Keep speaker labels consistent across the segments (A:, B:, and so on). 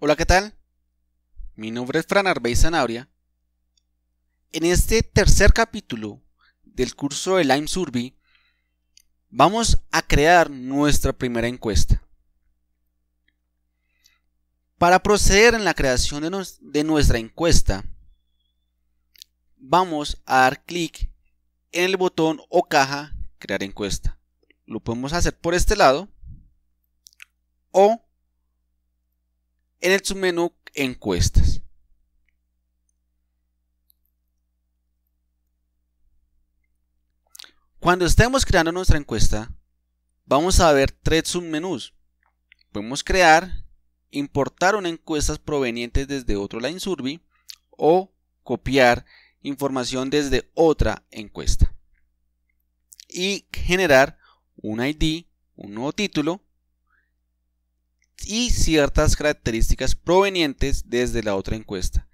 A: Hola, ¿qué tal? Mi nombre es Fran Arbey En este tercer capítulo del curso de Lime Survey vamos a crear nuestra primera encuesta. Para proceder en la creación de nuestra encuesta, vamos a dar clic en el botón o caja Crear encuesta. Lo podemos hacer por este lado o en el submenú encuestas. Cuando estemos creando nuestra encuesta, vamos a ver tres submenús. Podemos crear, importar una encuesta proveniente desde otro Line Survey o copiar información desde otra encuesta. Y generar un ID, un nuevo título y ciertas características provenientes desde la otra encuesta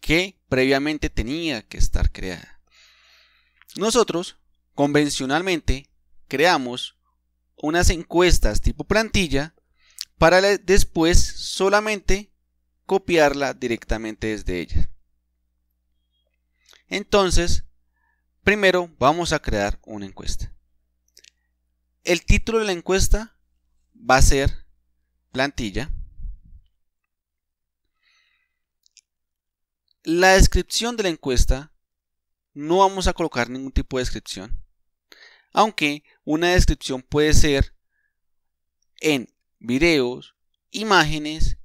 A: que previamente tenía que estar creada. Nosotros, convencionalmente, creamos unas encuestas tipo plantilla para después solamente copiarla directamente desde ella. Entonces, primero vamos a crear una encuesta. El título de la encuesta va a ser plantilla. La descripción de la encuesta, no vamos a colocar ningún tipo de descripción, aunque una descripción puede ser en videos, imágenes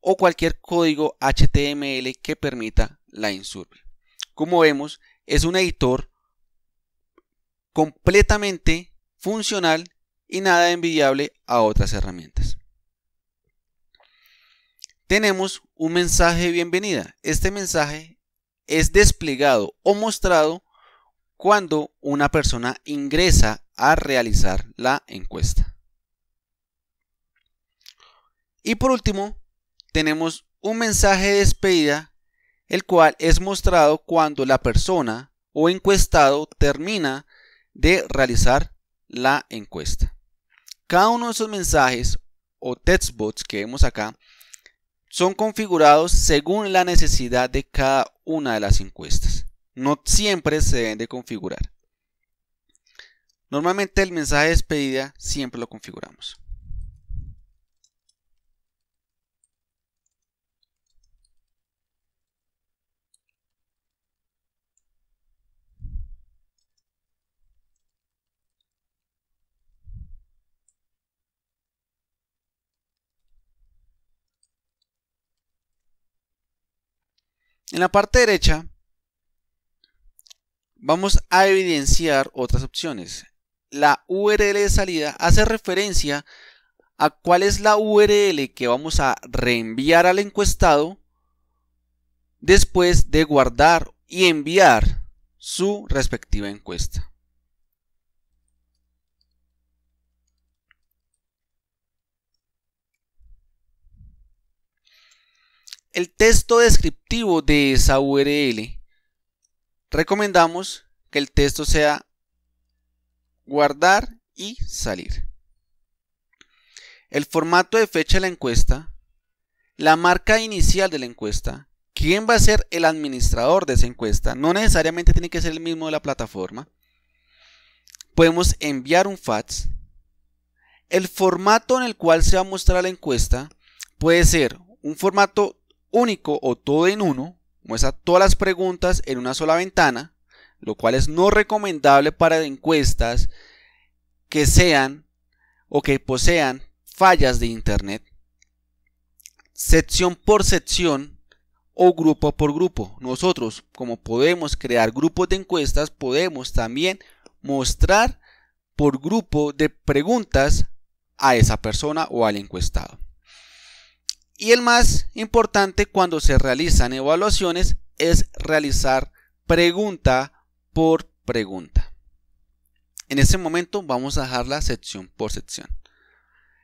A: o cualquier código HTML que permita la insurve. Como vemos, es un editor completamente funcional y nada envidiable a otras herramientas tenemos un mensaje de bienvenida. Este mensaje es desplegado o mostrado cuando una persona ingresa a realizar la encuesta. Y por último, tenemos un mensaje de despedida, el cual es mostrado cuando la persona o encuestado termina de realizar la encuesta. Cada uno de esos mensajes o textbots que vemos acá son configurados según la necesidad de cada una de las encuestas. No siempre se deben de configurar. Normalmente el mensaje de despedida siempre lo configuramos. En la parte derecha vamos a evidenciar otras opciones. La URL de salida hace referencia a cuál es la URL que vamos a reenviar al encuestado después de guardar y enviar su respectiva encuesta. el texto descriptivo de esa URL, recomendamos que el texto sea guardar y salir. El formato de fecha de la encuesta, la marca inicial de la encuesta, quién va a ser el administrador de esa encuesta, no necesariamente tiene que ser el mismo de la plataforma. Podemos enviar un fax. El formato en el cual se va a mostrar la encuesta puede ser un formato único o todo en uno, muestra todas las preguntas en una sola ventana, lo cual es no recomendable para encuestas que sean o que posean fallas de Internet. Sección por sección o grupo por grupo. Nosotros, como podemos crear grupos de encuestas, podemos también mostrar por grupo de preguntas a esa persona o al encuestado. Y el más importante cuando se realizan evaluaciones es realizar pregunta por pregunta. En ese momento vamos a dejar la sección por sección.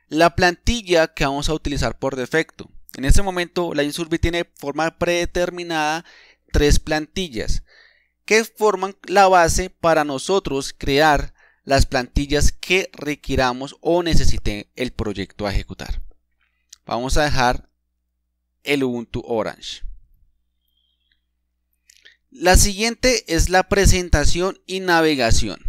A: La plantilla que vamos a utilizar por defecto. En ese momento la Insurvi tiene forma predeterminada tres plantillas que forman la base para nosotros crear las plantillas que requiramos o necesite el proyecto a ejecutar vamos a dejar el Ubuntu Orange. La siguiente es la presentación y navegación.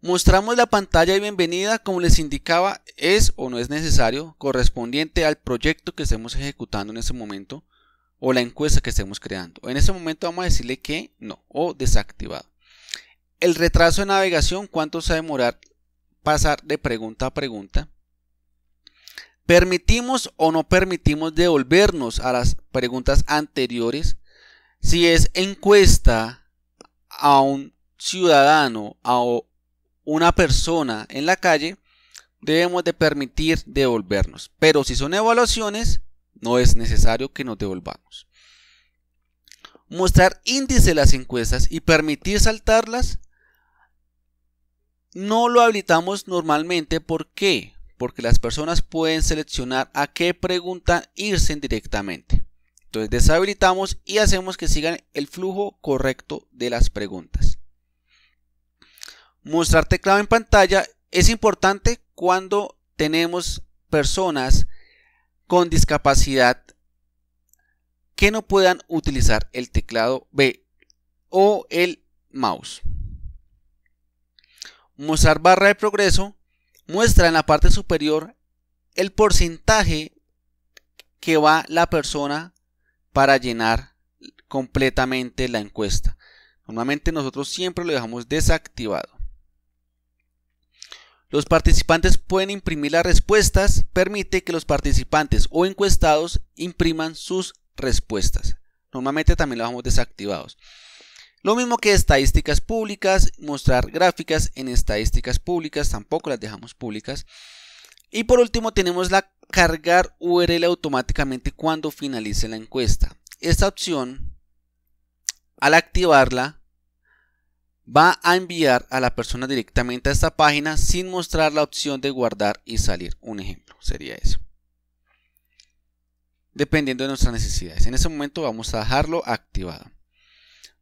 A: Mostramos la pantalla y bienvenida como les indicaba es o no es necesario correspondiente al proyecto que estemos ejecutando en este momento o la encuesta que estemos creando. En este momento vamos a decirle que no o desactivado. El retraso de navegación, cuánto se va a demorar pasar de pregunta a pregunta, permitimos o no permitimos devolvernos a las preguntas anteriores si es encuesta a un ciudadano, a una persona en la calle, debemos de permitir devolvernos. Pero si son evaluaciones, no es necesario que nos devolvamos. Mostrar índice de las encuestas y permitir saltarlas no lo habilitamos normalmente, ¿por qué? Porque las personas pueden seleccionar a qué pregunta irse directamente. Entonces deshabilitamos y hacemos que sigan el flujo correcto de las preguntas. Mostrar teclado en pantalla es importante cuando tenemos personas con discapacidad que no puedan utilizar el teclado B o el mouse mostrar barra de progreso, muestra en la parte superior el porcentaje que va la persona para llenar completamente la encuesta. Normalmente nosotros siempre lo dejamos desactivado. Los participantes pueden imprimir las respuestas, permite que los participantes o encuestados impriman sus respuestas. Normalmente también lo dejamos desactivados. Lo mismo que estadísticas públicas, mostrar gráficas en estadísticas públicas, tampoco las dejamos públicas. Y por último tenemos la cargar URL automáticamente cuando finalice la encuesta. Esta opción, al activarla, va a enviar a la persona directamente a esta página sin mostrar la opción de guardar y salir. Un ejemplo sería eso. Dependiendo de nuestras necesidades. En ese momento vamos a dejarlo activado.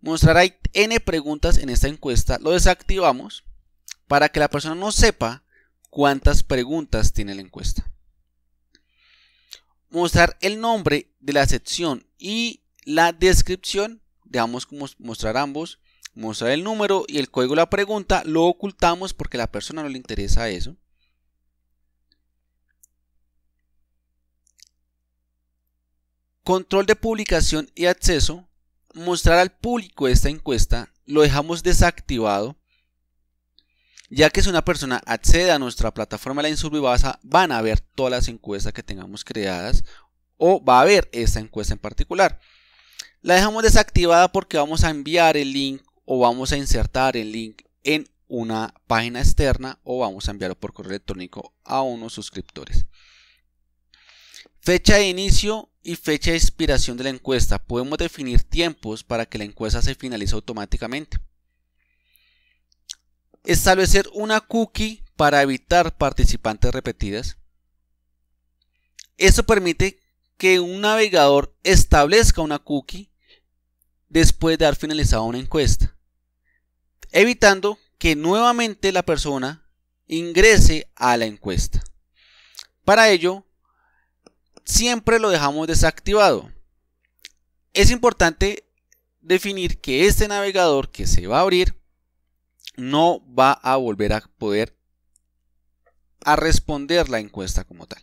A: Mostrará n preguntas en esta encuesta. Lo desactivamos para que la persona no sepa cuántas preguntas tiene la encuesta. Mostrar el nombre de la sección y la descripción. Dejamos mostrar ambos. Mostrar el número y el código de la pregunta. Lo ocultamos porque a la persona no le interesa eso. Control de publicación y acceso mostrar al público esta encuesta, lo dejamos desactivado, ya que si una persona accede a nuestra plataforma La la van a ver todas las encuestas que tengamos creadas o va a ver esta encuesta en particular. La dejamos desactivada porque vamos a enviar el link o vamos a insertar el link en una página externa o vamos a enviarlo por correo electrónico a unos suscriptores. Fecha de inicio y fecha de expiración de la encuesta. Podemos definir tiempos para que la encuesta se finalice automáticamente. Establecer una cookie para evitar participantes repetidas. Eso permite que un navegador establezca una cookie después de haber finalizado una encuesta, evitando que nuevamente la persona ingrese a la encuesta. Para ello, siempre lo dejamos desactivado. Es importante definir que este navegador que se va a abrir no va a volver a poder a responder la encuesta como tal.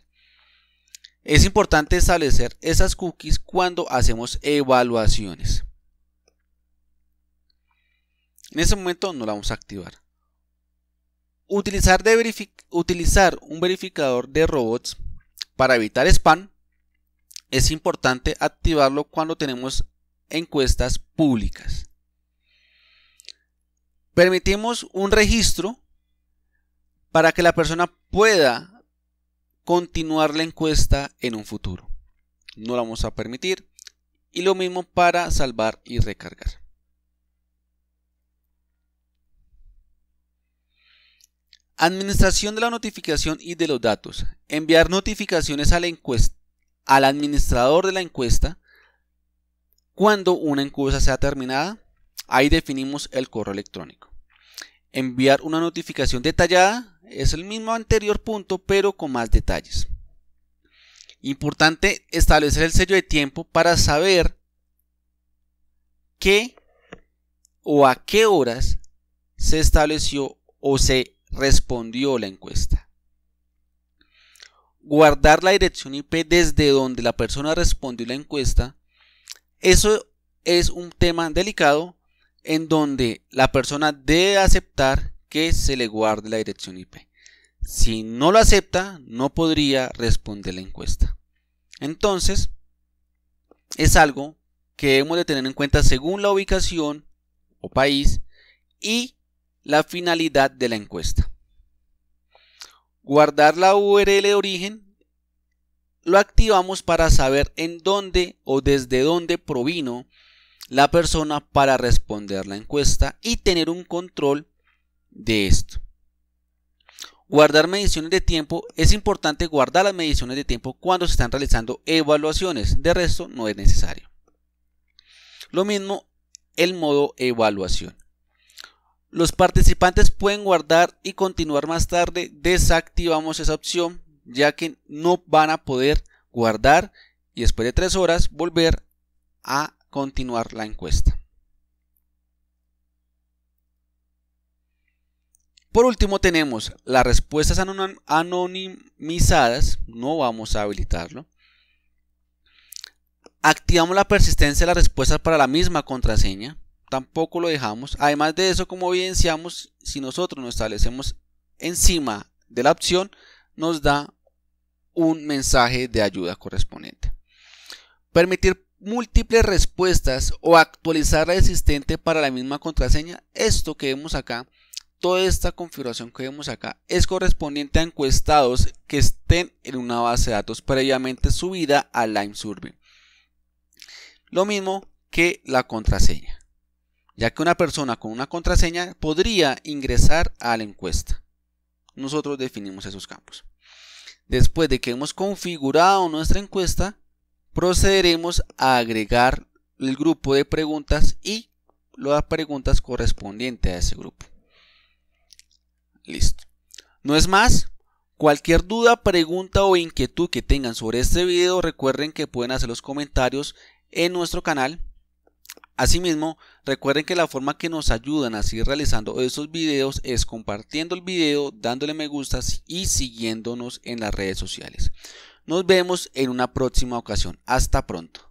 A: Es importante establecer esas cookies cuando hacemos evaluaciones. En ese momento no la vamos a activar. Utilizar, de utilizar un verificador de robots para evitar spam es importante activarlo cuando tenemos encuestas públicas. Permitimos un registro para que la persona pueda continuar la encuesta en un futuro. No la vamos a permitir. Y lo mismo para salvar y recargar. Administración de la notificación y de los datos. Enviar notificaciones a la encuesta al administrador de la encuesta cuando una encuesta sea terminada. Ahí definimos el correo electrónico. Enviar una notificación detallada es el mismo anterior punto, pero con más detalles. Importante establecer el sello de tiempo para saber qué o a qué horas se estableció o se respondió la encuesta guardar la dirección IP desde donde la persona respondió la encuesta, eso es un tema delicado en donde la persona debe aceptar que se le guarde la dirección IP. Si no lo acepta, no podría responder la encuesta. Entonces, es algo que debemos de tener en cuenta según la ubicación o país y la finalidad de la encuesta guardar la URL de origen, lo activamos para saber en dónde o desde dónde provino la persona para responder la encuesta y tener un control de esto. Guardar mediciones de tiempo. Es importante guardar las mediciones de tiempo cuando se están realizando evaluaciones. De resto, no es necesario. Lo mismo el modo evaluación. Los participantes pueden guardar y continuar más tarde. Desactivamos esa opción ya que no van a poder guardar y después de tres horas volver a continuar la encuesta. Por último tenemos las respuestas anonimizadas, no vamos a habilitarlo. Activamos la persistencia de las respuestas para la misma contraseña tampoco lo dejamos. Además de eso, como evidenciamos, si nosotros nos establecemos encima de la opción, nos da un mensaje de ayuda correspondiente. Permitir múltiples respuestas o actualizar La existente para la misma contraseña. Esto que vemos acá, toda esta configuración que vemos acá, es correspondiente a encuestados que estén en una base de datos previamente subida a Lime Survey. Lo mismo que la contraseña ya que una persona con una contraseña podría ingresar a la encuesta. Nosotros definimos esos campos. Después de que hemos configurado nuestra encuesta, procederemos a agregar el grupo de preguntas y las preguntas correspondientes a ese grupo. Listo. No es más, cualquier duda, pregunta o inquietud que tengan sobre este video, recuerden que pueden hacer los comentarios en nuestro canal Asimismo, recuerden que la forma que nos ayudan a seguir realizando estos videos es compartiendo el video, dándole me gustas y siguiéndonos en las redes sociales. Nos vemos en una próxima ocasión. Hasta pronto.